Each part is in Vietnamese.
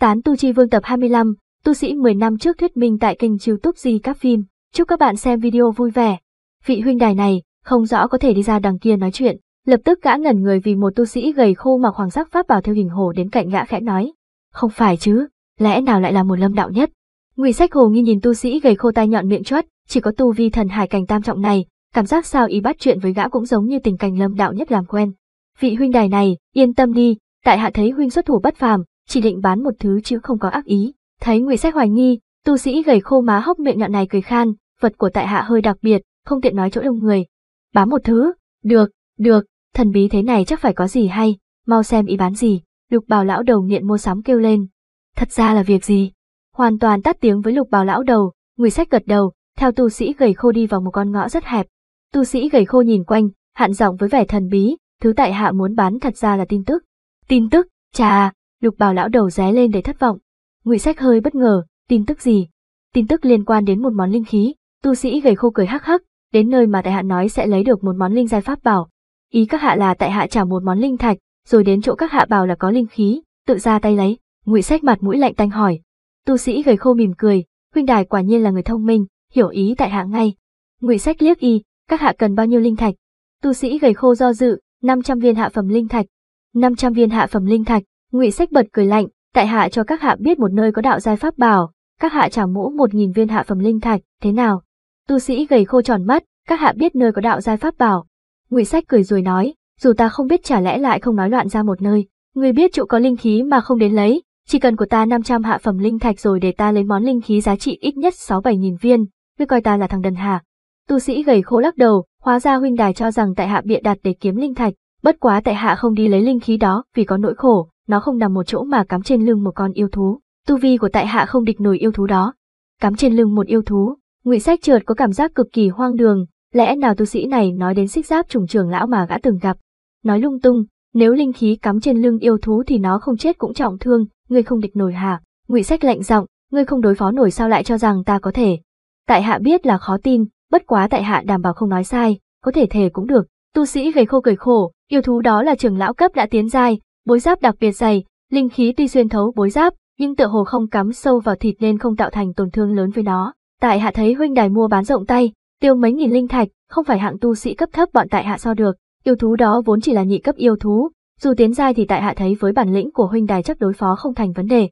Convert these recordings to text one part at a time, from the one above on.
Tán tu chi vương tập 25, tu sĩ 10 năm trước thuyết minh tại kênh youtube Di các phim. Chúc các bạn xem video vui vẻ. Vị huynh đài này, không rõ có thể đi ra đằng kia nói chuyện, lập tức gã ngẩn người vì một tu sĩ gầy khô mặc hoàng sắc pháp bảo theo hình hồ đến cạnh gã khẽ nói. Không phải chứ, lẽ nào lại là một lâm đạo nhất? Ngụy sách hồ nghi nhìn tu sĩ gầy khô tai nhọn miệng chuất, chỉ có tu vi thần hải cảnh tam trọng này, cảm giác sao ý bắt chuyện với gã cũng giống như tình cảnh lâm đạo nhất làm quen. Vị huynh đài này, yên tâm đi, tại hạ thấy huynh xuất thủ bất phàm, chỉ định bán một thứ chứ không có ác ý. Thấy người sách hoài nghi, tu sĩ gầy khô má hốc miệng nhọn này cười khan, vật của tại hạ hơi đặc biệt, không tiện nói chỗ đông người. Bán một thứ, được, được, thần bí thế này chắc phải có gì hay, mau xem ý bán gì, lục bào lão đầu nghiện mua sắm kêu lên. Thật ra là việc gì? Hoàn toàn tắt tiếng với lục bào lão đầu, người sách gật đầu, theo tu sĩ gầy khô đi vào một con ngõ rất hẹp. Tu sĩ gầy khô nhìn quanh, hạn giọng với vẻ thần bí, thứ tại hạ muốn bán thật ra là tin tức. Tin tức, chà, Lục bào lão đầu ré lên để thất vọng. Ngụy Sách hơi bất ngờ, tin tức gì? Tin tức liên quan đến một món linh khí, tu sĩ gầy khô cười hắc hắc, đến nơi mà đại hạ nói sẽ lấy được một món linh giai pháp bảo. Ý các hạ là tại hạ trả một món linh thạch, rồi đến chỗ các hạ bảo là có linh khí, tự ra tay lấy. Ngụy Sách mặt mũi lạnh tanh hỏi. Tu sĩ gầy khô mỉm cười, huynh đài quả nhiên là người thông minh, hiểu ý tại hạ ngay. Ngụy Sách liếc y, các hạ cần bao nhiêu linh thạch? Tu sĩ gầy khô do dự, 500 viên hạ phẩm linh thạch. 500 viên hạ phẩm linh thạch, Ngụy Sách bật cười lạnh, tại hạ cho các hạ biết một nơi có đạo giai pháp bảo, các hạ trả mũ một nghìn viên hạ phẩm linh thạch, thế nào? Tu sĩ gầy khô tròn mắt, các hạ biết nơi có đạo giai pháp bảo. Ngụy Sách cười rồi nói, dù ta không biết trả lẽ lại không nói loạn ra một nơi, người biết chỗ có linh khí mà không đến lấy, chỉ cần của ta 500 hạ phẩm linh thạch rồi để ta lấy món linh khí giá trị ít nhất sáu bảy nghìn viên, ngươi coi ta là thằng đần hả? Tu sĩ gầy khô lắc đầu, hóa ra huynh đài cho rằng tại hạ bịa đặt để kiếm linh thạch, bất quá tại hạ không đi lấy linh khí đó vì có nỗi khổ, nó không nằm một chỗ mà cắm trên lưng một con yêu thú, tu vi của tại hạ không địch nổi yêu thú đó. Cắm trên lưng một yêu thú, Ngụy Sách trượt có cảm giác cực kỳ hoang đường, lẽ nào tu sĩ này nói đến xích giáp trùng trường lão mà gã từng gặp. Nói lung tung, nếu linh khí cắm trên lưng yêu thú thì nó không chết cũng trọng thương, ngươi không địch nổi hả? Ngụy Sách lạnh giọng, ngươi không đối phó nổi sao lại cho rằng ta có thể? Tại hạ biết là khó tin, bất quá tại hạ đảm bảo không nói sai, có thể thể cũng được. Tu sĩ gầy khô cười khổ, yêu thú đó là trường lão cấp đã tiến giai, Bối giáp đặc biệt dày, linh khí tuy xuyên thấu bối giáp, nhưng tựa hồ không cắm sâu vào thịt nên không tạo thành tổn thương lớn với nó. Tại hạ thấy huynh đài mua bán rộng tay, tiêu mấy nghìn linh thạch, không phải hạng tu sĩ cấp thấp bọn tại hạ so được, yêu thú đó vốn chỉ là nhị cấp yêu thú, dù tiến giai thì tại hạ thấy với bản lĩnh của huynh đài chắc đối phó không thành vấn đề.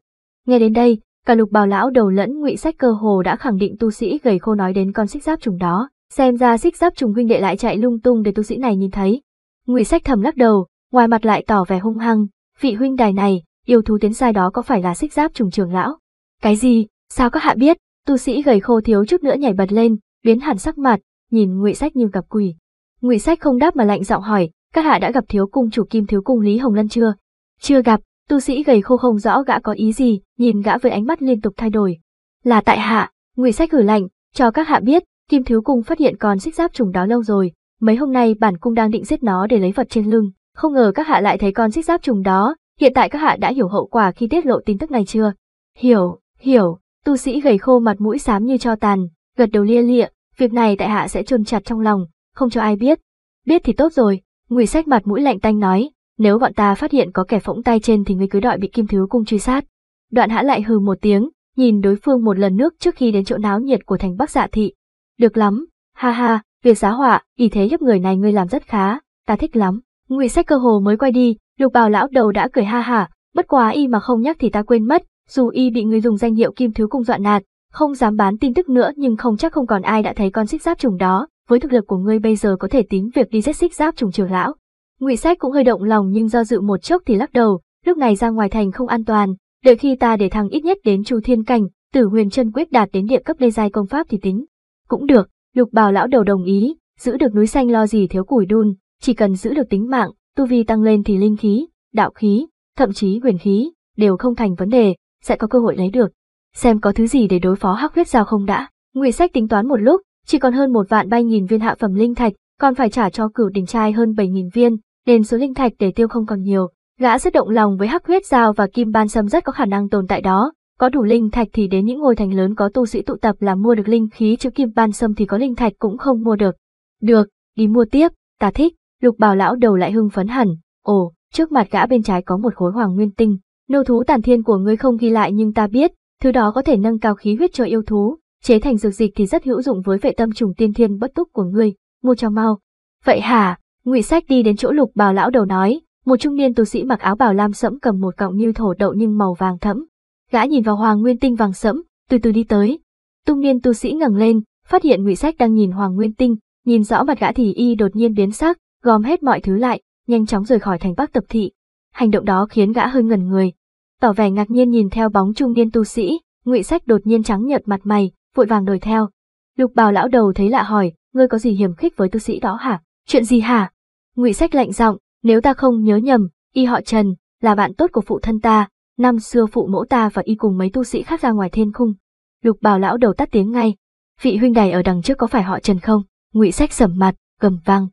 Nghe đến đây, cả lục bào lão đầu lẫn ngụy sách cơ hồ đã khẳng định tu sĩ gầy khô nói đến con xích giáp trùng đó, xem ra xích giáp trùng huynh đệ lại chạy lung tung để tu sĩ này nhìn thấy. Ngụy sách thầm lắc đầu, ngoài mặt lại tỏ vẻ hung hăng, vị huynh đài này, yêu thú tiến sai đó có phải là xích giáp trùng trường lão? Cái gì, sao các hạ biết, tu sĩ gầy khô thiếu chút nữa nhảy bật lên, biến hẳn sắc mặt, nhìn ngụy sách như gặp quỷ. Ngụy sách không đáp mà lạnh giọng hỏi, các hạ đã gặp thiếu cung chủ kim thiếu cung Lý Hồng Lân chưa? Chưa gặp, tu sĩ gầy khô không rõ gã có ý gì, nhìn gã với ánh mắt liên tục thay đổi. Là tại hạ, ngụy sách gửi lạnh, cho các hạ biết, kim thiếu cung phát hiện con xích giáp trùng đó lâu rồi, mấy hôm nay bản cung đang định giết nó để lấy vật trên lưng. Không ngờ các hạ lại thấy con xích giáp trùng đó, hiện tại các hạ đã hiểu hậu quả khi tiết lộ tin tức này chưa? Hiểu, hiểu, tu sĩ gầy khô mặt mũi xám như cho tàn, gật đầu lia lịa, việc này tại hạ sẽ chôn chặt trong lòng, không cho ai biết. Biết thì tốt rồi, Ngụy Sách mặt mũi lạnh tanh nói, nếu bọn ta phát hiện có kẻ phỗng tay trên thì ngươi cứ đợi bị Kim Thứ cung truy sát. Đoạn hạ lại hừ một tiếng, nhìn đối phương một lần nước trước khi đến chỗ náo nhiệt của thành Bắc Dạ thị. Được lắm, ha ha, việc giá họa, y thế giúp người này ngươi làm rất khá, ta thích lắm. Ngụy Sách cơ hồ mới quay đi, Lục Bào lão đầu đã cười ha hả, bất quá y mà không nhắc thì ta quên mất, dù y bị người dùng danh hiệu Kim Thiếu Cung dọa nạt, không dám bán tin tức nữa nhưng không chắc không còn ai đã thấy con xích giáp trùng đó, với thực lực của ngươi bây giờ có thể tính việc đi giết xích giáp trùng trưởng lão. Ngụy Sách cũng hơi động lòng nhưng do dự một chốc thì lắc đầu, lúc này ra ngoài thành không an toàn, đợi khi ta để thằng ít nhất đến Chu Thiên Cảnh, Tử Huyền Chân Quyết đạt đến địa cấp lê giai công pháp thì tính. Cũng được, Lục Bào lão đầu đồng ý, giữ được núi xanh lo gì thiếu củi đun, chỉ cần giữ được tính mạng, tu vi tăng lên thì linh khí, đạo khí, thậm chí huyền khí, đều không thành vấn đề, sẽ có cơ hội lấy được. Xem có thứ gì để đối phó hắc huyết giao không đã. Ngụy Sách tính toán một lúc, chỉ còn hơn một vạn bay nghìn viên hạ phẩm linh thạch, còn phải trả cho cửu đỉnh trai hơn bảy nghìn viên, nên số linh thạch để tiêu không còn nhiều. Gã rất động lòng với hắc huyết giao và kim ban sâm rất có khả năng tồn tại đó. Có đủ linh thạch thì đến những ngôi thành lớn có tu sĩ tụ tập là mua được linh khí chứ kim ban sâm thì có linh thạch cũng không mua được. Được, đi mua tiếp, ta thích. Lục bào lão đầu lại hưng phấn hẳn, ồ, trước mặt gã bên trái có một khối hoàng nguyên tinh, nô thú tàn thiên của ngươi không ghi lại nhưng ta biết, thứ đó có thể nâng cao khí huyết cho yêu thú, chế thành dược dịch thì rất hữu dụng với vệ tâm trùng tiên thiên bất túc của ngươi, mua cho mau. Vậy hả? Ngụy Sách đi đến chỗ Lục Bào lão đầu nói, một trung niên tu sĩ mặc áo bào lam sẫm cầm một cọng như thổ đậu nhưng màu vàng thẫm. Gã nhìn vào hoàng nguyên tinh vàng sẫm, từ từ đi tới. Trung niên tu sĩ ngẩng lên, phát hiện Ngụy Sách đang nhìn hoàng nguyên tinh, nhìn rõ mặt gã thì y đột nhiên biến sắc, gom hết mọi thứ lại, nhanh chóng rời khỏi thành Bắc tập thị. Hành động đó khiến gã hơi ngẩn người, tỏ vẻ ngạc nhiên nhìn theo bóng trung niên tu sĩ, Ngụy Sách đột nhiên trắng nhợt mặt mày, vội vàng đuổi theo. Lục Bào lão đầu thấy lạ hỏi, ngươi có gì hiểm khích với tu sĩ đó hả? Chuyện gì hả? Ngụy Sách lạnh giọng, nếu ta không nhớ nhầm, y họ Trần, là bạn tốt của phụ thân ta, năm xưa phụ mẫu ta và y cùng mấy tu sĩ khác ra ngoài thiên khung. Lục Bào lão đầu tắt tiếng ngay. Vị huynh đài ở đằng trước có phải họ Trần không? Ngụy Sách sầm mặt, cầm vang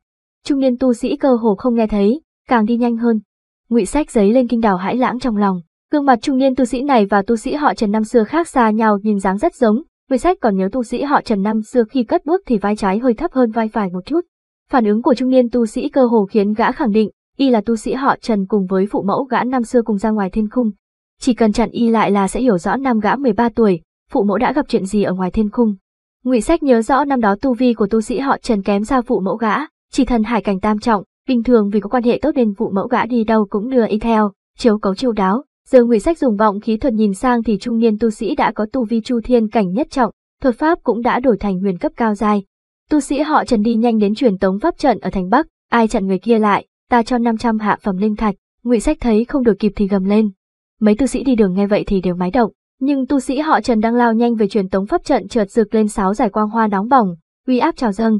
trung niên tu sĩ cơ hồ không nghe thấy, càng đi nhanh hơn. Ngụy Sách giấy lên kinh đảo hãi lãng trong lòng, gương mặt trung niên tu sĩ này và tu sĩ họ Trần năm xưa khác xa nhau nhìn dáng rất giống, Ngụy Sách còn nhớ tu sĩ họ Trần năm xưa khi cất bước thì vai trái hơi thấp hơn vai phải một chút. Phản ứng của trung niên tu sĩ cơ hồ khiến gã khẳng định, y là tu sĩ họ Trần cùng với phụ mẫu gã năm xưa cùng ra ngoài thiên khung. Chỉ cần chặn y lại là sẽ hiểu rõ năm gã 13 tuổi, phụ mẫu đã gặp chuyện gì ở ngoài thiên khung. Ngụy Sách nhớ rõ năm đó tu vi của tu sĩ họ Trần kém xa phụ mẫu gã, chỉ thần hải cảnh tam trọng, bình thường vì có quan hệ tốt nên vụ mẫu gã đi đâu cũng đưa y theo, chiếu cấu chiêu đáo. Giờ Ngụy Sách dùng vọng khí thuật nhìn sang thì trung niên tu sĩ đã có tu vi chu thiên cảnh nhất trọng, thuật pháp cũng đã đổi thành huyền cấp cao dài. Tu sĩ họ Trần đi nhanh đến truyền tống pháp trận ở thành Bắc, ai chặn người kia lại, ta cho 500 hạ phẩm linh thạch. Ngụy Sách thấy không được kịp thì gầm lên. Mấy tu sĩ đi đường nghe vậy thì đều máy động, nhưng tu sĩ họ Trần đang lao nhanh về truyền tống pháp trận chợt rực lên sáu giải quang hoa nóng bỏng, uy áp trào dâng.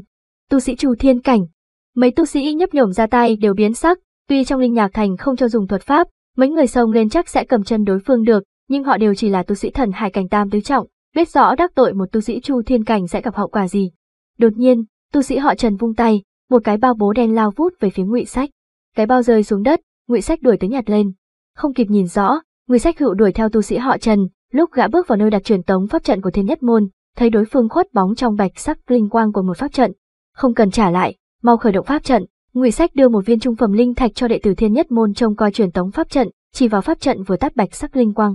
Tu sĩ Chu Thiên cảnh, Mấy tu sĩ nhấp nhổm ra tay đều biến sắc, tuy trong linh nhạc thành không cho dùng thuật pháp, mấy người sông lên chắc sẽ cầm chân đối phương được, nhưng họ đều chỉ là tu sĩ thần hải cảnh tam tứ trọng, biết rõ đắc tội một tu sĩ chu thiên cảnh sẽ gặp hậu quả gì. Đột nhiên, tu sĩ họ Trần vung tay, một cái bao bố đen lao vút về phía Ngụy Sách. Cái bao rơi xuống đất, Ngụy Sách đuổi tới nhặt lên. Không kịp nhìn rõ, Ngụy Sách hữu đuổi theo tu sĩ họ Trần, lúc gã bước vào nơi đặt truyền tống pháp trận của Thiên Nhất môn, thấy đối phương khuất bóng trong bạch sắc linh quang của một pháp trận, không cần trả lại, mau khởi động pháp trận ngụy sách đưa một viên trung phẩm linh thạch cho đệ tử thiên nhất môn trông coi truyền tống pháp trận chỉ vào pháp trận vừa tắt bạch sắc linh quang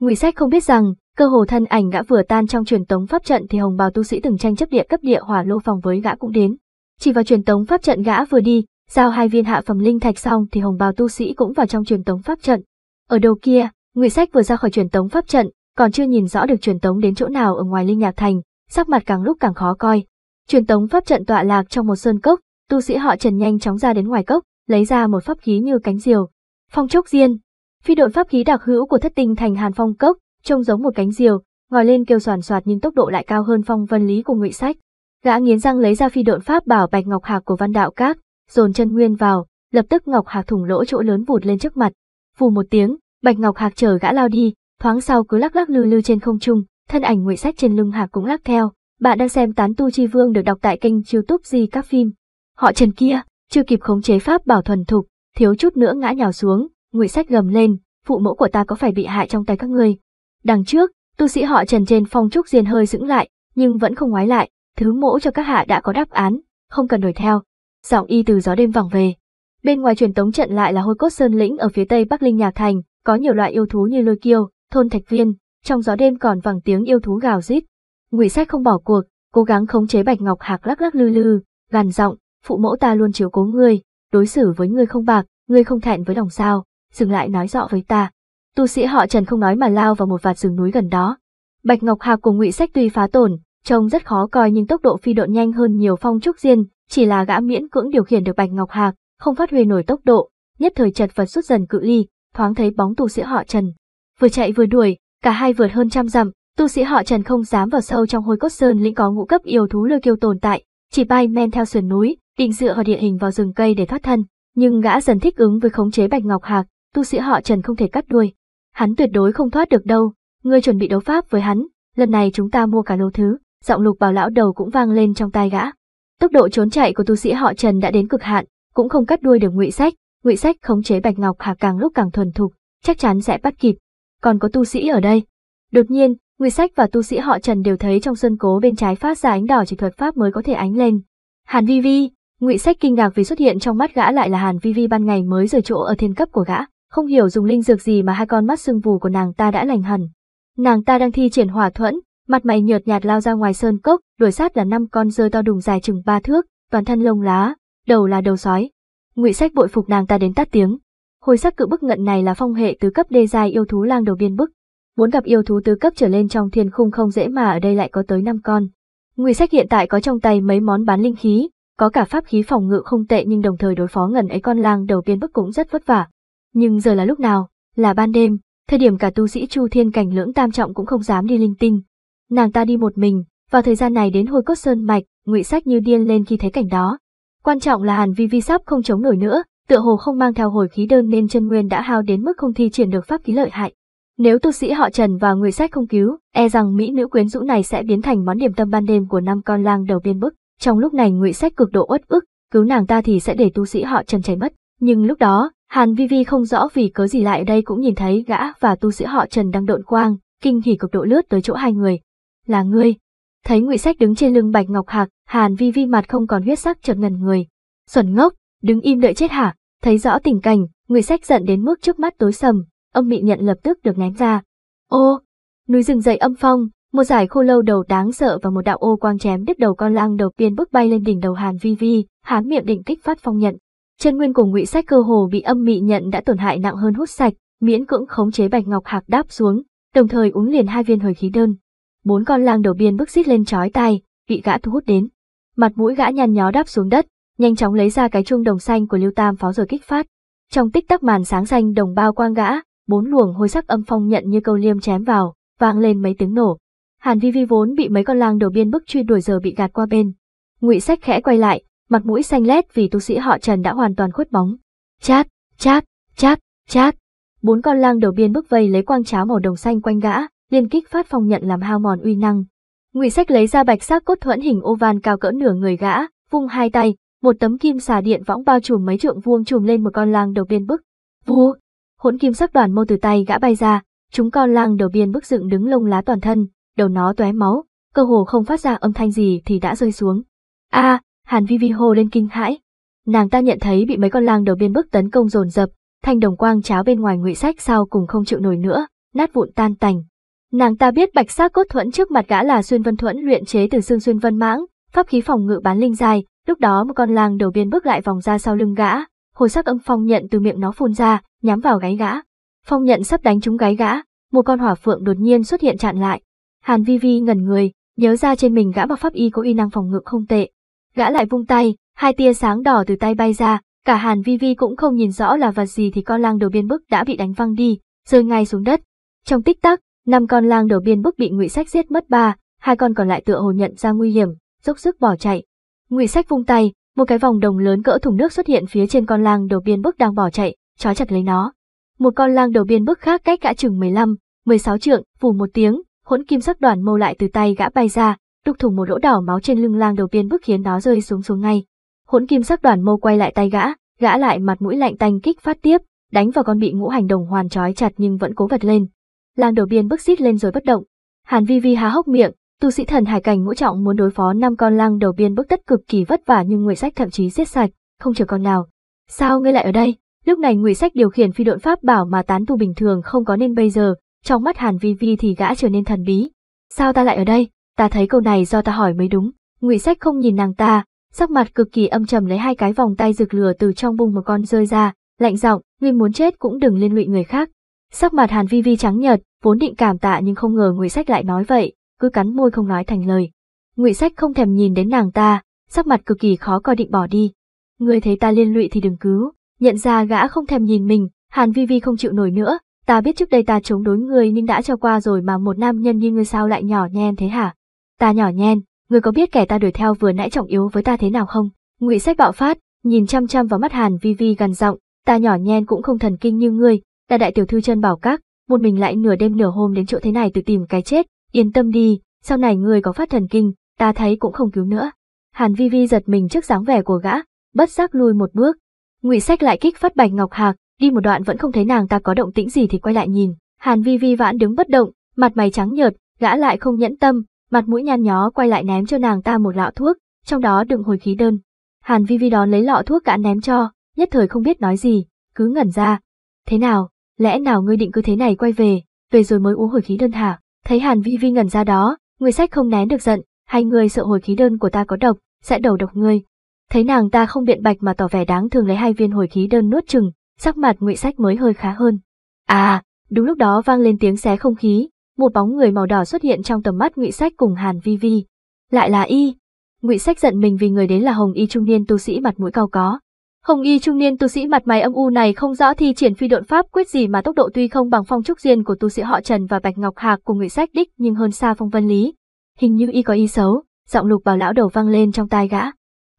ngụy sách không biết rằng cơ hồ thân ảnh gã vừa tan trong truyền tống pháp trận thì hồng bào tu sĩ từng tranh chấp địa cấp địa hỏa lô phòng với gã cũng đến chỉ vào truyền tống pháp trận gã vừa đi giao hai viên hạ phẩm linh thạch xong thì hồng bào tu sĩ cũng vào trong truyền tống pháp trận ở đầu kia ngụy sách vừa ra khỏi truyền tống pháp trận còn chưa nhìn rõ được truyền tống đến chỗ nào ở ngoài linh nhạc thành sắc mặt càng lúc càng khó coi truyền tống pháp trận tọa lạc trong một sơn cốc tu sĩ họ Trần nhanh chóng ra đến ngoài cốc, lấy ra một pháp khí như cánh diều. Phong chốc diên, phi đội pháp khí đặc hữu của thất tinh thành Hàn Phong cốc, trông giống một cánh diều, ngòi lên kêu soàn soạt nhưng tốc độ lại cao hơn phong vân lý của Ngụy Sách. Gã nghiến răng lấy ra phi đội pháp bảo Bạch Ngọc Hạc của Văn Đạo Các, dồn chân nguyên vào, lập tức Ngọc Hạc thủng lỗ chỗ lớn vụt lên trước mặt. phù một tiếng, Bạch Ngọc Hạc chở gã lao đi, thoáng sau cứ lắc lắc lư lư trên không trung, thân ảnh Ngụy Sách trên lưng Hạc cũng lắc theo. Bạn đang xem Tán Tu Chi Vương được đọc tại kênh YouTube Di các phim. Họ Trần kia, chưa kịp khống chế pháp bảo thuần thục, thiếu chút nữa ngã nhào xuống, Ngụy Sách gầm lên, phụ mẫu của ta có phải bị hại trong tay các ngươi. Đằng trước, tu sĩ họ Trần trên phong trúc diên hơi dững lại, nhưng vẫn không ngoái lại, thứ mẫu cho các hạ đã có đáp án, không cần đuổi theo. Giọng y từ gió đêm vẳng về. Bên ngoài truyền tống trận lại là hôi cốt sơn lĩnh ở phía tây Bắc Linh Nhạc Thành, có nhiều loại yêu thú như lôi kiêu, thôn thạch viên, trong gió đêm còn vẳng tiếng yêu thú gào rít. Ngụy Sách không bỏ cuộc, cố gắng khống chế Bạch Ngọc Hạc lắc lắc lư lư, gằn giọng, phụ mẫu ta luôn chiếu cố ngươi, đối xử với ngươi không bạc, ngươi không thẹn với lòng sao, dừng lại nói rõ với ta. Tu sĩ họ Trần không nói mà lao vào một vạt rừng núi gần đó. Bạch Ngọc Hạc cùng Ngụy Sách tuy phá tổn, trông rất khó coi nhưng tốc độ phi độn nhanh hơn nhiều phong trúc diên, chỉ là gã miễn cưỡng điều khiển được Bạch Ngọc Hạc, không phát huy nổi tốc độ, nhất thời chật vật rút dần cự ly, thoáng thấy bóng tu sĩ họ Trần. Vừa chạy vừa đuổi, cả hai vượt hơn trăm dặm, tu sĩ họ Trần không dám vào sâu trong hôi cốt sơn lĩnh có ngũ cấp yêu thú lưu kiêu tồn tại, chỉ bay men theo sườn núi, định dựa vào địa hình vào rừng cây để thoát thân, nhưng gã dần thích ứng với khống chế Bạch Ngọc Hạc, tu sĩ họ Trần không thể cắt đuôi. Hắn tuyệt đối không thoát được đâu, ngươi chuẩn bị đấu pháp với hắn, lần này chúng ta mua cả lô thứ, giọng lục bảo lão đầu cũng vang lên trong tai gã. Tốc độ trốn chạy của tu sĩ họ Trần đã đến cực hạn, cũng không cắt đuôi được Ngụy Sách, Ngụy Sách khống chế Bạch Ngọc Hạc càng lúc càng thuần thục, chắc chắn sẽ bắt kịp. Còn có tu sĩ ở đây. Đột nhiên, Ngụy Sách và tu sĩ họ Trần đều thấy trong sân cố bên trái phát ra ánh đỏ chỉ thuật pháp mới có thể ánh lên. Hàn Vi Vi, Ngụy Sách kinh ngạc vì xuất hiện trong mắt gã lại là Hàn Vi Vi ban ngày mới rời chỗ ở thiên cấp của gã, không hiểu dùng linh dược gì mà hai con mắt sưng vù của nàng ta đã lành hẳn. Nàng ta đang thi triển hỏa thuẫn, mặt mày nhợt nhạt lao ra ngoài sơn cốc, đuổi sát là năm con rơi to đùng dài chừng ba thước, toàn thân lông lá, đầu là đầu sói. Ngụy Sách bội phục nàng ta đến tát tiếng. Hồi sắc cự bức ngận này là phong hệ tứ cấp đê dài yêu thú lang đầu biên bức. Muốn gặp yêu thú tứ cấp trở lên trong thiên khung không dễ mà ở đây lại có tới năm con. Ngụy Sách hiện tại có trong tay mấy món bán linh khí, có cả pháp khí phòng ngự không tệ nhưng đồng thời đối phó ngần ấy con lang đầu tiên bức cũng rất vất vả. Nhưng giờ là lúc nào? Là ban đêm, thời điểm cả tu sĩ Chu Thiên Cảnh lưỡng tam trọng cũng không dám đi linh tinh. Nàng ta đi một mình, vào thời gian này đến hồi cốt sơn mạch, ngụy sách như điên lên khi thấy cảnh đó. Quan trọng là Hàn Vi Vi sắp không chống nổi nữa, tựa hồ không mang theo hồi khí đơn nên chân nguyên đã hao đến mức không thi triển được pháp khí lợi hại. Nếu tu sĩ họ Trần và người sách không cứu, e rằng mỹ nữ quyến rũ này sẽ biến thành món điểm tâm ban đêm của năm con lang đầu biên bức. Trong lúc này ngụy sách cực độ uất ức, cứu nàng ta thì sẽ để tu sĩ họ trần cháy mất. Nhưng lúc đó, Hàn Vi Vi không rõ vì cớ gì lại đây cũng nhìn thấy gã và tu sĩ họ trần đang độn quang, kinh hỉ cực độ lướt tới chỗ hai người. Là ngươi. Thấy ngụy sách đứng trên lưng bạch ngọc hạc, Hàn Vi Vi mặt không còn huyết sắc chợt ngần người. Xuẩn ngốc, đứng im đợi chết hả? Thấy rõ tình cảnh, ngụy sách giận đến mức trước mắt tối sầm, ông bị nhận lập tức được ném ra. Ô, núi rừng dậy âm phong, một giải khô lâu đầu đáng sợ và một đạo ô quang chém đứt đầu con lang đầu tiên bước bay lên đỉnh đầu Hàn Vi Vi, hám miệng định kích phát phong nhận. Chân nguyên của Ngụy Sách cơ hồ bị âm mị nhận đã tổn hại nặng hơn hút sạch, miễn cưỡng khống chế Bạch Ngọc Hạc đáp xuống, đồng thời uống liền hai viên hồi khí đơn. Bốn con lang đầu biên bước xít lên chói tai, bị gã thu hút đến. Mặt mũi gã nhăn nhó đáp xuống đất, nhanh chóng lấy ra cái chuông đồng xanh của Lưu Tam pháo rồi kích phát. Trong tích tắc màn sáng xanh đồng bao quang gã, bốn luồng hôi sắc âm phong nhận như câu liêm chém vào, vang lên mấy tiếng nổ, Hàn Vi Vi vốn bị mấy con lang đầu biên bức truy đuổi giờ bị gạt qua bên. Ngụy Sách khẽ quay lại, mặt mũi xanh lét vì tu sĩ họ Trần đã hoàn toàn khuất bóng. Chát, chát, chát, chát. Bốn con lang đầu biên bức vây lấy quang cháo màu đồng xanh quanh gã, liên kích phát phong nhận làm hao mòn uy năng. Ngụy Sách lấy ra bạch sắc cốt thuẫn hình ovan cao cỡ nửa người gã, vung hai tay, một tấm kim xà điện võng bao trùm mấy trượng vuông trùm lên một con lang đầu biên bức. Vù! Hỗn kim sắc đoàn mâu từ tay gã bay ra, chúng con lang đầu biên bức dựng đứng lông lá toàn thân, đầu nó tóe máu, cơ hồ không phát ra âm thanh gì thì đã rơi xuống. A, Hàn Vi Vi hô lên kinh hãi. Nàng ta nhận thấy bị mấy con lang đầu biên bức tấn công dồn dập, thanh đồng quang cháo bên ngoài ngụy sách sau cùng không chịu nổi nữa, nát vụn tan tành. Nàng ta biết bạch sắc cốt thuẫn trước mặt gã là xuyên vân thuẫn luyện chế từ xương xuyên vân mãng, pháp khí phòng ngự bán linh dài, lúc đó một con lang đầu biên bước lại vòng ra sau lưng gã, hồi sắc âm phong nhận từ miệng nó phun ra, nhắm vào gáy gã. Phong nhận sắp đánh trúng gáy gã, một con hỏa phượng đột nhiên xuất hiện chặn lại, Hàn Vi Vi ngẩn người, nhớ ra trên mình gã mặc pháp y có uy năng phòng ngự không tệ. Gã lại vung tay, hai tia sáng đỏ từ tay bay ra, cả Hàn Vi Vi cũng không nhìn rõ là vật gì thì con lang đầu biên bức đã bị đánh văng đi, rơi ngay xuống đất. Trong tích tắc, năm con lang đầu biên bức bị Ngụy Sách giết mất ba, hai con còn lại tựa hồ nhận ra nguy hiểm, dốc sức bỏ chạy. Ngụy Sách vung tay, một cái vòng đồng lớn cỡ thùng nước xuất hiện phía trên con lang đầu biên bức đang bỏ chạy, trói chặt lấy nó. Một con lang đầu biên bức khác cách gã chừng 15, 16 trượng, vù một tiếng, hỗn kim sắc đoàn mâu lại từ tay gã bay ra, đục thủng một lỗ đỏ máu trên lưng lang đầu tiên bức khiến nó rơi xuống xuống ngay. Hỗn kim sắc đoàn mâu quay lại tay gã, gã lại mặt mũi lạnh tanh kích phát tiếp, đánh vào con bị ngũ hành đồng hoàn trói chặt nhưng vẫn cố vật lên. Lang đầu biên bức xít lên rồi bất động. Hàn Vi Vi há hốc miệng, tu sĩ thần hải cảnh ngũ trọng muốn đối phó năm con lang đầu biên bức tất cực kỳ vất vả nhưng Ngụy Sách thậm chí giết sạch, không chờ con nào. Sao ngươi lại ở đây? Lúc này Ngụy Sách điều khiển phi độn pháp bảo mà tán tu bình thường không có nên bây giờ, trong mắt Hàn Vi Vi thì gã trở nên thần bí. Sao ta lại ở đây? Ta thấy câu này do ta hỏi mới đúng. Ngụy Sách không nhìn nàng ta, sắc mặt cực kỳ âm trầm lấy hai cái vòng tay rực lửa từ trong bung một con rơi ra, lạnh giọng, ngươi muốn chết cũng đừng liên lụy người khác. Sắc mặt Hàn Vi Vi trắng nhợt, vốn định cảm tạ nhưng không ngờ Ngụy Sách lại nói vậy, cứ cắn môi không nói thành lời. Ngụy Sách không thèm nhìn đến nàng ta, sắc mặt cực kỳ khó coi định bỏ đi. Ngươi thấy ta liên lụy thì đừng cứu, nhận ra gã không thèm nhìn mình, Hàn Vi Vi không chịu nổi nữa, Ta biết trước đây ta chống đối người nhưng đã cho qua rồi mà một nam nhân như ngươi sao lại nhỏ nhen thế hả? Ta nhỏ nhen, ngươi có biết kẻ ta đuổi theo vừa nãy trọng yếu với ta thế nào không? Ngụy sách bạo phát, nhìn chăm chăm vào mắt Hàn Vi Vi gần giọng, ta nhỏ nhen cũng không thần kinh như ngươi, ta đại tiểu thư chân bảo các, một mình lại nửa đêm nửa hôm đến chỗ thế này tự tìm cái chết, yên tâm đi, sau này ngươi có phát thần kinh, ta thấy cũng không cứu nữa. Hàn Vi Vi giật mình trước dáng vẻ của gã, bất giác lui một bước. Ngụy Sách lại kích phát Bạch Ngọc Hạc, Đi một đoạn vẫn không thấy nàng ta có động tĩnh gì thì quay lại nhìn, Hàn Vi Vi vãn đứng bất động, mặt mày trắng nhợt, gã lại không nhẫn tâm, mặt mũi nhăn nhó quay lại ném cho nàng ta một lọ thuốc, trong đó đựng hồi khí đơn. Hàn Vi Vi đón lấy lọ thuốc cạn ném cho, nhất thời không biết nói gì, cứ ngẩn ra. Thế nào, lẽ nào ngươi định cứ thế này quay về, về rồi mới uống hồi khí đơn hả? Thấy Hàn Vi Vi ngẩn ra đó, người sách không nén được giận, hay người sợ hồi khí đơn của ta có độc, sẽ đầu độc ngươi. Thấy nàng ta không biện bạch mà tỏ vẻ đáng thương lấy hai viên hồi khí đơn nuốt chừng, sắc mặt ngụy sách mới hơi khá hơn. À, đúng lúc đó vang lên tiếng xé không khí, một bóng người màu đỏ xuất hiện trong tầm mắt ngụy sách cùng Hàn Vi Vi. Lại là y. Ngụy sách giận mình vì người đến là Hồng Y trung niên tu sĩ mặt mũi cao có. Hồng Y trung niên tu sĩ mặt mày âm u này không rõ thi triển phi độn pháp quyết gì mà tốc độ tuy không bằng phong trúc diên của tu sĩ họ Trần và Bạch Ngọc Hạc của ngụy sách đích nhưng hơn xa phong vân lý. Hình như y có ý xấu, giọng lục bảo lão đầu vang lên trong tai gã.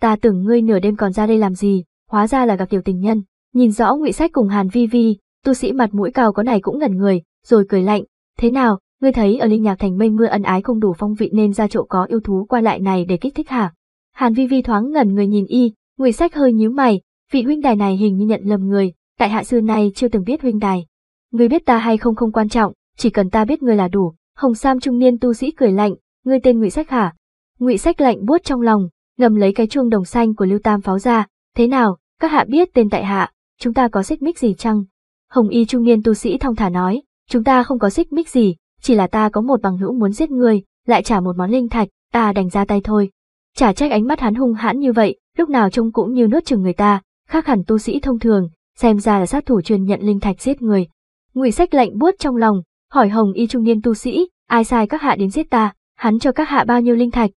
Ta tưởng ngươi nửa đêm còn ra đây làm gì, hóa ra là gặp tiểu tình nhân. Nhìn rõ ngụy sách cùng Hàn Vi Vi, tu sĩ mặt mũi cao có này cũng ngẩn người, rồi cười lạnh, thế nào, ngươi thấy ở linh nhạc thành mây mưa ân ái không đủ phong vị nên ra chỗ có yêu thú qua lại này để kích thích hả? Hàn Vi Vi thoáng ngẩn người nhìn y, ngụy sách hơi nhíu mày, vị huynh đài này hình như nhận lầm người, tại hạ xưa nay chưa từng biết huynh đài. người biết ta hay không không quan trọng, chỉ cần ta biết người là đủ, Hồng Sam trung niên tu sĩ cười lạnh, ngươi tên Ngụy Sách hả? Ngụy Sách lạnh buốt trong lòng, ngầm lấy cái chuông đồng xanh của Lưu Tam pháo ra, thế nào, các hạ biết tên tại hạ, chúng ta có xích mích gì chăng? Hồng y trung niên tu sĩ thong thả nói, chúng ta không có xích mích gì, chỉ là ta có một bằng hữu muốn giết người, lại trả một món linh thạch, ta đành ra tay thôi. Chả trách ánh mắt hắn hung hãn như vậy, lúc nào trông cũng như nuốt chừng người ta, khác hẳn tu sĩ thông thường, xem ra là sát thủ chuyên nhận linh thạch giết người. Ngụy sách lạnh buốt trong lòng, hỏi hồng y trung niên tu sĩ, ai sai các hạ đến giết ta, hắn cho các hạ bao nhiêu linh thạch?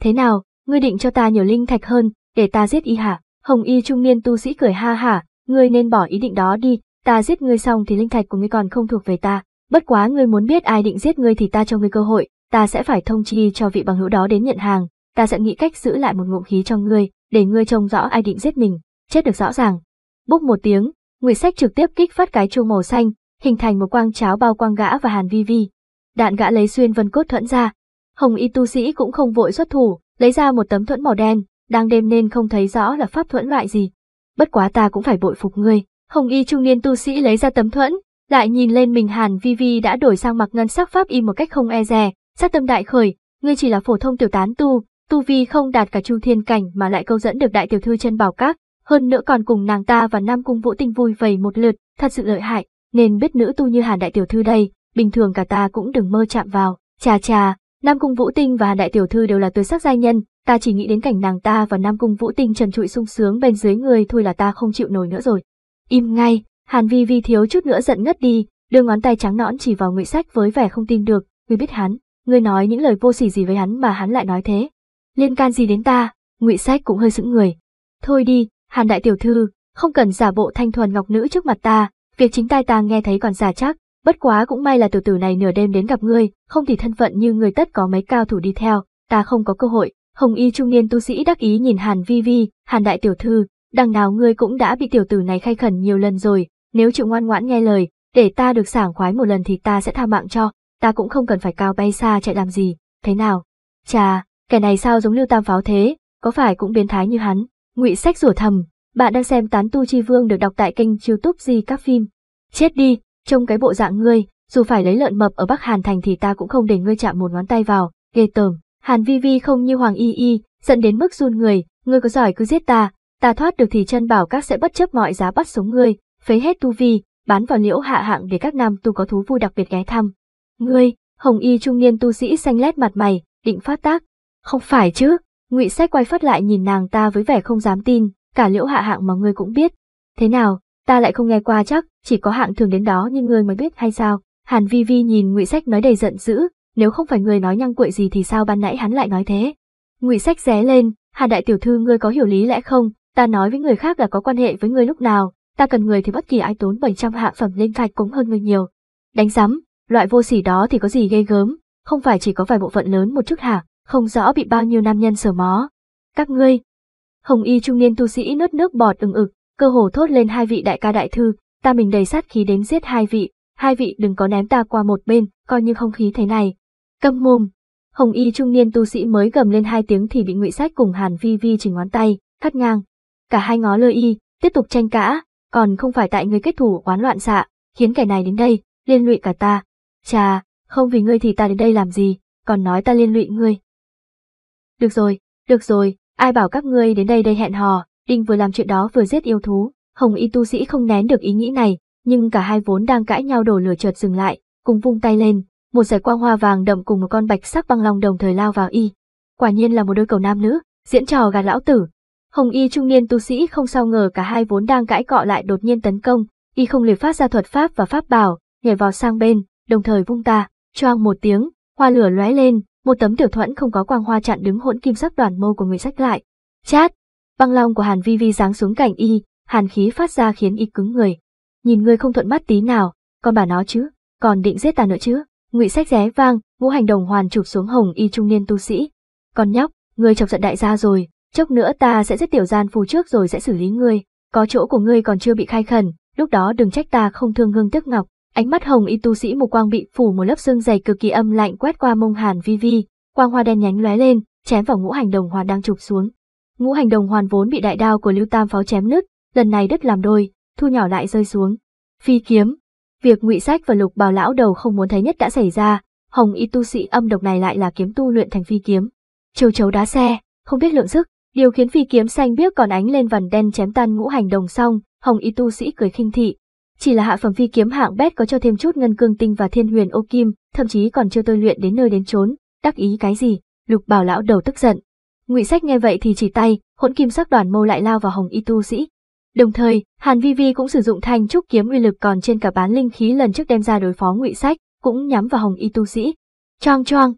Thế nào, ngươi định cho ta nhiều linh thạch hơn, để ta giết y hả? Hồng y trung niên tu sĩ cười ha hả, ngươi nên bỏ ý định đó đi, ta giết ngươi xong thì linh thạch của ngươi còn không thuộc về ta, bất quá ngươi muốn biết ai định giết ngươi thì ta cho ngươi cơ hội, ta sẽ phải thông chi cho vị bằng hữu đó đến nhận hàng, ta sẽ nghĩ cách giữ lại một ngụm khí cho ngươi, để ngươi trông rõ ai định giết mình, chết được rõ ràng. Bốc một tiếng, Ngụy Sách trực tiếp kích phát cái chuông màu xanh, hình thành một quang cháo bao quang gã và Hàn Vi Vi. Đạn gã lấy xuyên vân cốt thuẫn ra. Hồng Y tu sĩ cũng không vội xuất thủ, lấy ra một tấm thuẫn màu đen, đang đêm nên không thấy rõ là pháp thuẫn loại gì, bất quá ta cũng phải bội phục ngươi. Hồng y trung niên tu sĩ lấy ra tấm thuẫn, lại nhìn lên mình Hàn Vi Vi đã đổi sang mặc ngân sắc pháp y một cách không e dè, sát tâm đại khởi, ngươi chỉ là phổ thông tiểu tán tu, tu vi không đạt cả chu thiên cảnh mà lại câu dẫn được đại tiểu thư chân bảo các, hơn nữa còn cùng nàng ta và Nam Cung Vũ Tinh vui vầy một lượt, thật sự lợi hại, nên biết nữ tu như Hàn đại tiểu thư đây, bình thường cả ta cũng đừng mơ chạm vào. Chà chà, Nam Cung Vũ Tinh và Đại Tiểu Thư đều là tuyệt sắc giai nhân, ta chỉ nghĩ đến cảnh nàng ta và Nam Cung Vũ Tinh trần trụi sung sướng bên dưới người thôi là ta không chịu nổi nữa rồi. Im ngay, Hàn Vi Vi thiếu chút nữa giận ngất đi, đưa ngón tay trắng nõn chỉ vào Ngụy Sách với vẻ không tin được, ngươi biết hắn, ngươi nói những lời vô sỉ gì với hắn mà hắn lại nói thế. Liên can gì đến ta, Ngụy Sách cũng hơi sững người. Thôi đi, Hàn Đại Tiểu Thư, không cần giả bộ thanh thuần ngọc nữ trước mặt ta, việc chính tai ta nghe thấy còn giả chắc, Bất quá cũng may là tiểu tử này nửa đêm đến gặp ngươi, không thì thân phận như người tất có mấy cao thủ đi theo, ta không có cơ hội. Hồng y trung niên tu sĩ đắc ý nhìn Hàn Vi Vi, Hàn đại tiểu thư, đằng nào ngươi cũng đã bị tiểu tử này khai khẩn nhiều lần rồi, nếu chịu ngoan ngoãn nghe lời, để ta được sảng khoái một lần thì ta sẽ tha mạng cho, ta cũng không cần phải cao bay xa chạy làm gì, thế nào? Chà, kẻ này sao giống Lưu Tam Pháo thế, có phải cũng biến thái như hắn? Ngụy Sách rủa thầm, bạn đang xem Tán Tu Chi Vương được đọc tại kênh YouTube gì các phim. Chết đi, trong cái bộ dạng ngươi, dù phải lấy lợn mập ở Bắc Hàn Thành thì ta cũng không để ngươi chạm một ngón tay vào, ghê tởm. Hàn Vi Vi không như Hoàng Y Y, giận đến mức run người, ngươi có giỏi cứ giết ta, ta thoát được thì chân bảo các sẽ bất chấp mọi giá bắt sống ngươi, phế hết tu vi, bán vào liễu hạ hạng để các nam tu có thú vui đặc biệt ghé thăm. Ngươi, Hồng Y trung niên tu sĩ xanh lét mặt mày, định phát tác. Không phải chứ, Ngụy Sách quay phát lại nhìn nàng ta với vẻ không dám tin, cả liễu hạ hạng mà ngươi cũng biết. Thế nào, ta lại không nghe qua chắc, chỉ có hạng thường đến đó nhưng ngươi mới biết hay sao? Hàn Vi Vi nhìn Ngụy Sách nói đầy giận dữ, nếu không phải ngươi nói nhăng quậy gì thì sao ban nãy hắn lại nói thế? Ngụy Sách ré lên, Hàn đại tiểu thư ngươi có hiểu lý lẽ không? Ta nói với người khác là có quan hệ với ngươi lúc nào, ta cần người thì bất kỳ ai tốn bảy trăm hạ phẩm linh thạch cũng hơn ngươi nhiều. Đánh rắm, loại vô sỉ đó thì có gì ghê gớm, không phải chỉ có vài bộ phận lớn một chút hả, không rõ bị bao nhiêu nam nhân sờ mó. Các ngươi. Hồng y trung niên tu sĩ nớt nước bọt ừng ực, cơ hồ thốt lên hai vị đại ca đại thư, ta mình đầy sát khí đến giết hai vị, hai vị đừng có ném ta qua một bên, coi như không khí thế này. Câm mồm. Hồng y trung niên tu sĩ mới gầm lên hai tiếng thì bị ngụy sách cùng Hàn Vi Vi chỉ ngón tay, cắt ngang. Cả hai ngó lơ y, tiếp tục tranh cãi, còn không phải tại người kết thủ quán loạn xạ, khiến kẻ này đến đây, liên lụy cả ta. Chà, không vì ngươi thì ta đến đây làm gì, còn nói ta liên lụy ngươi. Được rồi, được rồi, ai bảo các ngươi đến đây đây hẹn hò, Đinh vừa làm chuyện đó vừa giết yêu thú, hồng y tu sĩ không nén được ý nghĩ này, nhưng cả hai vốn đang cãi nhau đổ lửa chợt dừng lại, cùng vung tay lên, một giải quang hoa vàng đậm cùng một con bạch sắc băng long đồng thời lao vào y. Quả nhiên là một đôi cầu nam nữ, diễn trò gạt lão tử. Hồng y trung niên tu sĩ không sao ngờ cả hai vốn đang cãi cọ lại đột nhiên tấn công, y không liều phát ra thuật pháp và pháp bảo, nhảy vào sang bên, đồng thời vung ta, choang một tiếng, hoa lửa lóe lên, một tấm tiểu thuẫn không có quang hoa chặn đứng hỗn kim sắc đoàn mâu của người sách lại. Chát! Băng long của Hàn Vi Vi giáng xuống cạnh y, hàn khí phát ra khiến y cứng người. Nhìn ngươi không thuận mắt tí nào, còn bà nó chứ, còn định giết ta nữa chứ? Ngụy Sách ré vang, ngũ hành đồng hoàn chụp xuống hồng y trung niên tu sĩ. Con nhóc, ngươi chọc giận đại gia rồi, chốc nữa ta sẽ giết tiểu gian phù trước rồi sẽ xử lý ngươi. Có chỗ của ngươi còn chưa bị khai khẩn, lúc đó đừng trách ta không thương hương tiếc ngọc. Ánh mắt hồng y tu sĩ mù quang bị phủ một lớp xương dày cực kỳ âm lạnh quét qua mông Hàn Vi Vi, quang hoa đen nhánh lóe lên, chém vào ngũ hành đồng hoàn đang chụp xuống. Ngũ hành đồng hoàn vốn bị đại đao của Lưu Tam pháo chém nứt, lần này đứt làm đôi, thu nhỏ lại rơi xuống. Phi kiếm. Việc Ngụy Sách và Lục Bào lão đầu không muốn thấy nhất đã xảy ra, Hồng Y tu sĩ âm độc này lại là kiếm tu luyện thành phi kiếm. Châu chấu đá xe, không biết lượng sức, điều khiến phi kiếm xanh biếc còn ánh lên vằn đen chém tan ngũ hành đồng xong, Hồng Y tu sĩ cười khinh thị. Chỉ là hạ phẩm phi kiếm hạng bét có cho thêm chút ngân cương tinh và thiên huyền ô kim, thậm chí còn chưa tôi luyện đến nơi đến chốn, đắc ý cái gì? Lục Bảo lão đầu tức giận, Ngụy Sách nghe vậy thì chỉ tay, hỗn kim sắc đoàn mâu lại lao vào Hồng Y tu sĩ. Đồng thời, Hàn Vi Vi cũng sử dụng thanh trúc kiếm uy lực còn trên cả bán linh khí lần trước đem ra đối phó Ngụy Sách, cũng nhắm vào Hồng Y tu sĩ. Choang choang,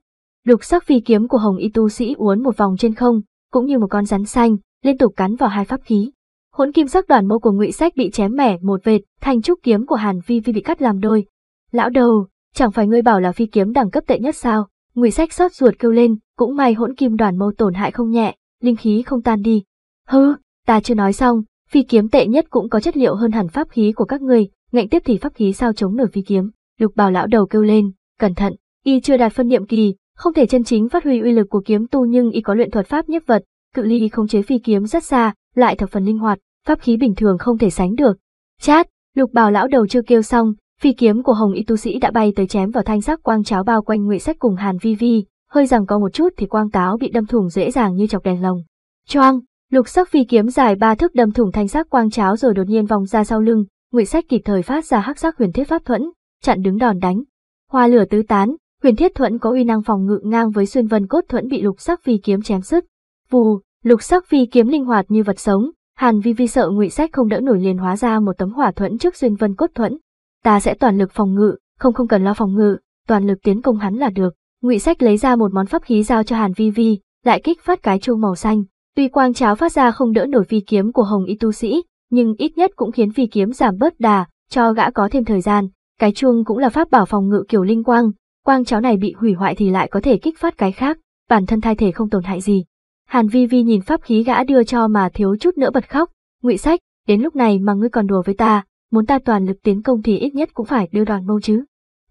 lục sắc phi kiếm của Hồng Y tu sĩ uốn một vòng trên không, cũng như một con rắn xanh, liên tục cắn vào hai pháp khí. Hỗn kim sắc đoàn mâu của Ngụy Sách bị chém mẻ một vệt, thanh trúc kiếm của Hàn Vi Vi bị cắt làm đôi. Lão đầu, chẳng phải ngươi bảo là phi kiếm đẳng cấp tệ nhất sao? Ngụy Sách sót ruột kêu lên, cũng may hỗn kim đoàn mâu tổn hại không nhẹ, linh khí không tan đi. Hừ, ta chưa nói xong, phi kiếm tệ nhất cũng có chất liệu hơn hẳn pháp khí của các ngươi, ngạnh tiếp thì pháp khí sao chống nổi phi kiếm. Lục bảo lão đầu kêu lên, cẩn thận, y chưa đạt phân niệm kỳ, không thể chân chính phát huy uy lực của kiếm tu nhưng y có luyện thuật pháp nhất vật, cự ly y khống chế phi kiếm rất xa, lại thập phần linh hoạt, pháp khí bình thường không thể sánh được. Chát, lục bảo lão đầu chưa kêu xong, phi kiếm của hồng y tu sĩ đã bay tới chém vào thanh sắc quang cháo bao quanh ngụy sách cùng hàn vi vi hơi rằng co một chút thì quang táo bị đâm thủng dễ dàng như chọc đèn lồng. Choang, lục sắc phi kiếm dài ba thước đâm thủng thanh sắc quang cháo rồi đột nhiên vòng ra sau lưng, Ngụy Sách kịp thời phát ra hắc sắc huyền thiết pháp thuẫn, chặn đứng đòn đánh. Hoa lửa tứ tán, huyền thiết thuẫn có uy năng phòng ngự ngang với xuyên vân cốt thuẫn bị lục sắc phi kiếm chém sứt. Vù, lục sắc phi kiếm linh hoạt như vật sống, Hàn Vi Vi sợ Ngụy Sách không đỡ nổi liền hóa ra một tấm hỏa thuẫn trước xuyên vân cốt thuẫn. Ta sẽ toàn lực phòng ngự, không không cần lo phòng ngự, toàn lực tiến công hắn là được ngụy sách lấy ra một món pháp khí giao cho hàn vi vi lại kích phát cái chuông màu xanh tuy quang cháo phát ra không đỡ nổi phi kiếm của hồng y tu sĩ nhưng ít nhất cũng khiến phi kiếm giảm bớt đà cho gã có thêm thời gian cái chuông cũng là pháp bảo phòng ngự kiểu linh quang quang cháo này bị hủy hoại thì lại có thể kích phát cái khác bản thân thai thể không tổn hại gì hàn vi vi nhìn pháp khí gã đưa cho mà thiếu chút nữa bật khóc ngụy sách đến lúc này mà ngươi còn đùa với ta muốn ta toàn lực tiến công thì ít nhất cũng phải đưa đoàn mâu chứ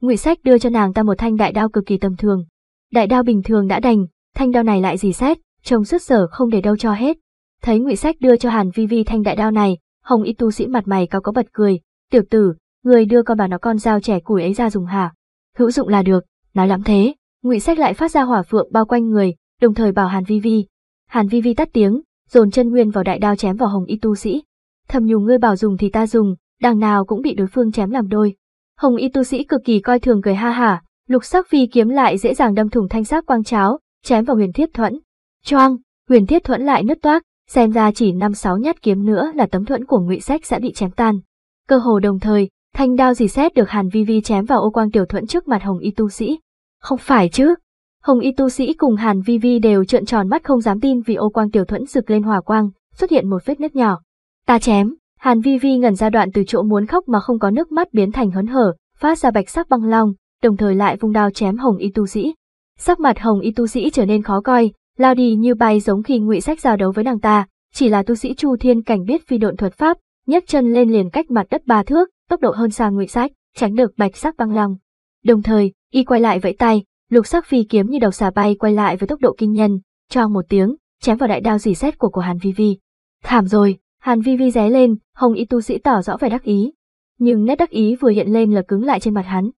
Ngụy Sách đưa cho nàng ta một thanh đại đao cực kỳ tầm thường. Đại đao bình thường đã đành, thanh đao này lại gì xét, trông xuất sở không để đâu cho hết. Thấy Ngụy Sách đưa cho Hàn Vi Vi thanh đại đao này, Hồng Y tu sĩ mặt mày cao có bật cười, "Tiểu tử, người đưa con bà nó con dao trẻ củi ấy ra dùng hả?" "Hữu dụng là được, nói lắm thế." Ngụy Sách lại phát ra hỏa phượng bao quanh người, đồng thời bảo Hàn Vi Vi. Hàn Vi Vi tắt tiếng, dồn chân nguyên vào đại đao chém vào Hồng Y tu sĩ. "Thầm nhủ ngươi bảo dùng thì ta dùng, đằng nào cũng bị đối phương chém làm đôi." Hồng y tu sĩ cực kỳ coi thường cười ha hả, lục sắc phi kiếm lại dễ dàng đâm thủng thanh sắc quang cháo, chém vào huyền thiết thuẫn. Choang, huyền thiết thuẫn lại nứt toác, xem ra chỉ năm sáu nhát kiếm nữa là tấm thuẫn của ngụy sách sẽ bị chém tan. Cơ hồ đồng thời, thanh đao dì xét được Hàn Vi Vi chém vào ô quang tiểu thuẫn trước mặt Hồng y tu sĩ. Không phải chứ? Hồng y tu sĩ cùng Hàn Vi Vi đều trợn tròn mắt không dám tin vì ô quang tiểu thuẫn rực lên hỏa quang, xuất hiện một vết nứt nhỏ. Ta chém, Hàn Vi Vi ngẩn ra đoạn từ chỗ muốn khóc mà không có nước mắt biến thành hớn hở, phát ra bạch sắc băng long, đồng thời lại vung đao chém Hồng Y tu sĩ. Sắc mặt Hồng Y tu sĩ trở nên khó coi, lao đi như bay giống khi ngụy sách giao đấu với nàng ta, chỉ là tu sĩ Chu Thiên cảnh biết phi độn thuật pháp, nhấc chân lên liền cách mặt đất ba thước, tốc độ hơn xa ngụy sách, tránh được bạch sắc băng long. Đồng thời, y quay lại vẫy tay, lục sắc phi kiếm như đầu xà bay quay lại với tốc độ kinh nhân, choang một tiếng, chém vào đại đao rỉ sét của của Hàn Vi Vi. Thảm rồi, Hàn Vi Vi ré lên, Hồng Y tu sĩ tỏ rõ vẻ đắc ý. Nhưng nét đắc ý vừa hiện lên là cứng lại trên mặt hắn.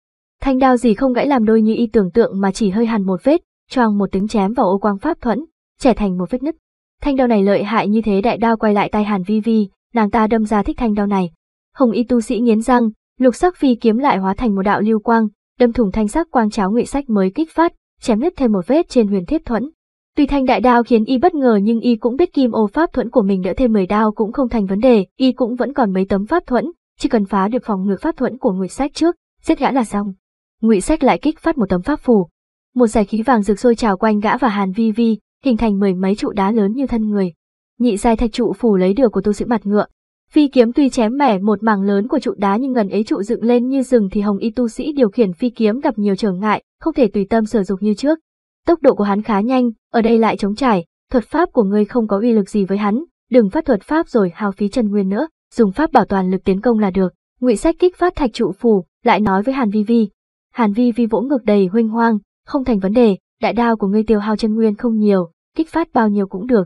Thanh đao gì không gãy làm đôi như y tưởng tượng mà chỉ hơi hàn một vết, choang một tiếng chém vào ô quang pháp thuẫn, trẻ thành một vết nứt. Thanh đao này lợi hại như thế đại đao quay lại tay Hàn Vi Vi, nàng ta đâm ra thích thanh đao này. Hồng Y tu sĩ nghiến răng, lục sắc phi kiếm lại hóa thành một đạo lưu quang, đâm thủng thanh sắc quang cháo ngụy sách mới kích phát, chém nứt thêm một vết trên huyền thiết thuẫn. Tuy thanh đại đao khiến y bất ngờ nhưng y cũng biết kim ô pháp thuẫn của mình đỡ thêm 10 đao cũng không thành vấn đề, y cũng vẫn còn mấy tấm pháp thuẫn, chỉ cần phá được phòng ngự pháp thuẫn của ngụy sách trước, giết gã là xong. Ngụy sách lại kích phát một tấm pháp phù. Một giải khí vàng rực sôi trào quanh gã và Hàn Vi Vi, hình thành mười mấy trụ đá lớn như thân người. Nhị giai thạch trụ phủ lấy được của tu sĩ mặt ngựa. Phi kiếm tuy chém mẻ một mảng lớn của trụ đá nhưng gần ấy trụ dựng lên như rừng thì hồng y tu sĩ điều khiển phi kiếm gặp nhiều trở ngại, không thể tùy tâm sử dụng như trước Tốc độ của hắn khá nhanh, ở đây lại chống trải, thuật pháp của ngươi không có uy lực gì với hắn, đừng phát thuật pháp rồi hao phí chân nguyên nữa, dùng pháp bảo toàn lực tiến công là được. Ngụy Sách kích phát thạch trụ phủ, lại nói với Hàn Vi Vi. Hàn Vi Vi vỗ ngực đầy huynh hoang, không thành vấn đề, đại đao của ngươi tiêu hao chân nguyên không nhiều, kích phát bao nhiêu cũng được.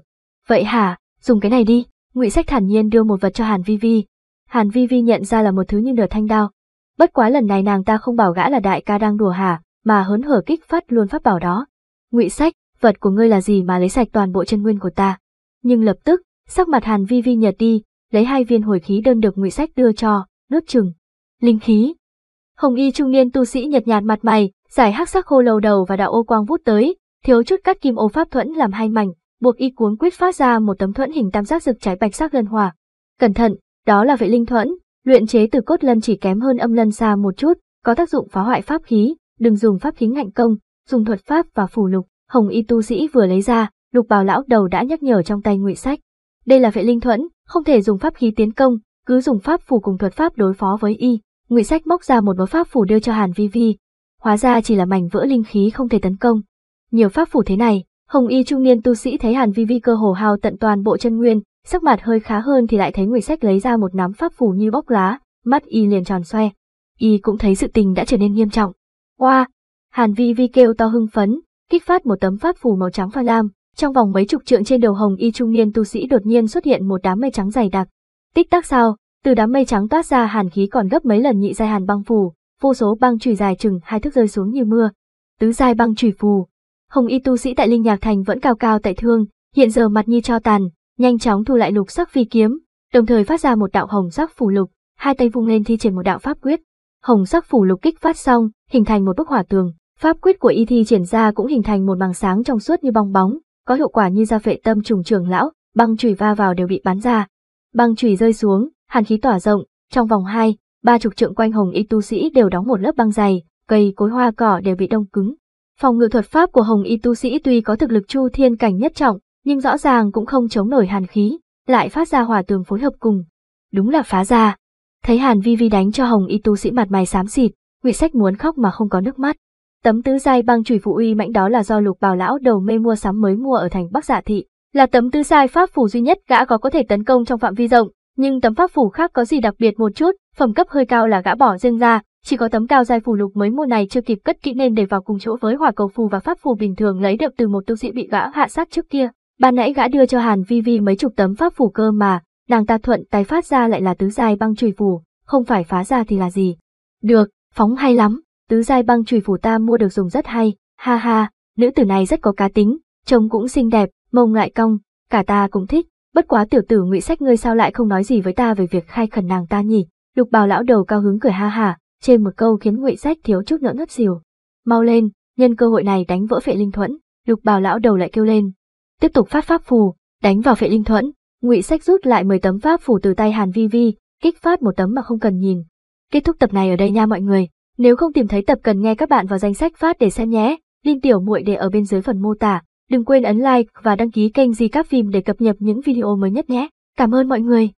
Vậy hả, dùng cái này đi. Ngụy Sách thản nhiên đưa một vật cho Hàn Vi Vi. Hàn Vi Vi nhận ra là một thứ như nửa thanh đao. Bất quá lần này nàng ta không bảo gã là đại ca đang đùa hả, mà hớn hở kích phát luôn pháp bảo đó ngụy sách vật của ngươi là gì mà lấy sạch toàn bộ chân nguyên của ta nhưng lập tức sắc mặt hàn vi vi nhật đi lấy hai viên hồi khí đơn được ngụy sách đưa cho nuốt chừng linh khí hồng y trung niên tu sĩ nhật nhạt mặt mày giải hắc sắc khô lầu đầu và đạo ô quang vút tới thiếu chút cắt kim ô pháp thuẫn làm hai mảnh buộc y cuốn quyết phát ra một tấm thuẫn hình tam giác rực trái bạch sắc gần hòa cẩn thận đó là vệ linh thuẫn luyện chế từ cốt lân chỉ kém hơn âm lân xa một chút có tác dụng phá hoại pháp khí đừng dùng pháp khí ngạnh công dùng thuật pháp và phù lục, hồng y tu sĩ vừa lấy ra, lục bào lão đầu đã nhắc nhở trong tay ngụy sách. Đây là vệ linh thuẫn, không thể dùng pháp khí tiến công, cứ dùng pháp phù cùng thuật pháp đối phó với y. Ngụy sách móc ra một mớ pháp phù đưa cho Hàn Vi Vi, hóa ra chỉ là mảnh vỡ linh khí không thể tấn công. Nhiều pháp phù thế này, hồng y trung niên tu sĩ thấy Hàn Vi Vi cơ hồ hao tận toàn bộ chân nguyên, sắc mặt hơi khá hơn thì lại thấy Ngụy sách lấy ra một nắm pháp phù như bóc lá, mắt y liền tròn xoe. Y cũng thấy sự tình đã trở nên nghiêm trọng. Oa, wow, Hàn Vi Vi kêu to hưng phấn, kích phát một tấm pháp phù màu trắng pha lam, trong vòng mấy chục trượng trên đầu hồng y trung niên tu sĩ đột nhiên xuất hiện một đám mây trắng dày đặc. Tích tắc sau, từ đám mây trắng toát ra hàn khí còn gấp mấy lần nhị giai hàn băng phù, vô số băng chùy dài chừng hai thước rơi xuống như mưa. Tứ giai băng chùy phù. Hồng y tu sĩ tại Linh Nhạc Thành vẫn cao cao tại thương, hiện giờ mặt như cho tàn, nhanh chóng thu lại lục sắc phi kiếm, đồng thời phát ra một đạo hồng sắc phù lục, hai tay vung lên thi triển một đạo pháp quyết hồng sắc phủ lục kích phát xong, hình thành một bức hỏa tường, pháp quyết của y thi triển ra cũng hình thành một màng sáng trong suốt như bong bóng, có hiệu quả như gia phệ tâm trùng trường lão, băng chùy va vào đều bị bắn ra. Băng chùy rơi xuống, hàn khí tỏa rộng, trong vòng hai, ba chục trượng quanh hồng y tu sĩ đều đóng một lớp băng dày, cây cối hoa cỏ đều bị đông cứng. Phòng ngự thuật pháp của hồng y tu sĩ tuy có thực lực chu thiên cảnh nhất trọng, nhưng rõ ràng cũng không chống nổi hàn khí, lại phát ra hỏa tường phối hợp cùng. Đúng là phá ra, Thấy Hàn Vi Vi đánh cho Hồng Y tu sĩ mặt mày xám xịt, Ngụy Sách muốn khóc mà không có nước mắt. Tấm tứ giai băng chùy phụ uy mãnh đó là do Lục Bảo lão đầu mê mua sắm mới mua ở thành Bắc Dạ thị, là tấm tứ giai pháp phủ duy nhất gã có có thể tấn công trong phạm vi rộng, nhưng tấm pháp phủ khác có gì đặc biệt một chút, phẩm cấp hơi cao là gã bỏ riêng ra, chỉ có tấm cao giai phủ lục mới mua này chưa kịp cất kỹ nên để vào cùng chỗ với hỏa cầu phù và pháp phù bình thường lấy được từ một tu sĩ bị gã hạ sát trước kia. Ban nãy gã đưa cho Hàn Vi Vi mấy chục tấm pháp phủ cơ mà, Nàng ta thuận tay phát ra lại là tứ giai băng chùy phù, không phải phá ra thì là gì. Được, phóng hay lắm, tứ giai băng chùy phù ta mua được dùng rất hay, ha ha, nữ tử này rất có cá tính, trông cũng xinh đẹp, mông lại cong, cả ta cũng thích, bất quá tiểu tử ngụy sách ngươi sao lại không nói gì với ta về việc khai khẩn nàng ta nhỉ? Lục bào lão đầu cao hứng cười ha ha, trên một câu khiến ngụy sách thiếu chút nữa ngất xỉu. Mau lên, nhân cơ hội này đánh vỡ phệ linh thuẫn, lục bào lão đầu lại kêu lên. Tiếp tục phát pháp phù, đánh vào phệ linh thuẫn, ngụy sách rút lại 10 tấm pháp phủ từ tay hàn vi vi kích phát một tấm mà không cần nhìn kết thúc tập này ở đây nha mọi người nếu không tìm thấy tập cần nghe các bạn vào danh sách phát để xem nhé link tiểu muội để ở bên dưới phần mô tả đừng quên ấn like và đăng ký kênh di các phim để cập nhật những video mới nhất nhé cảm ơn mọi người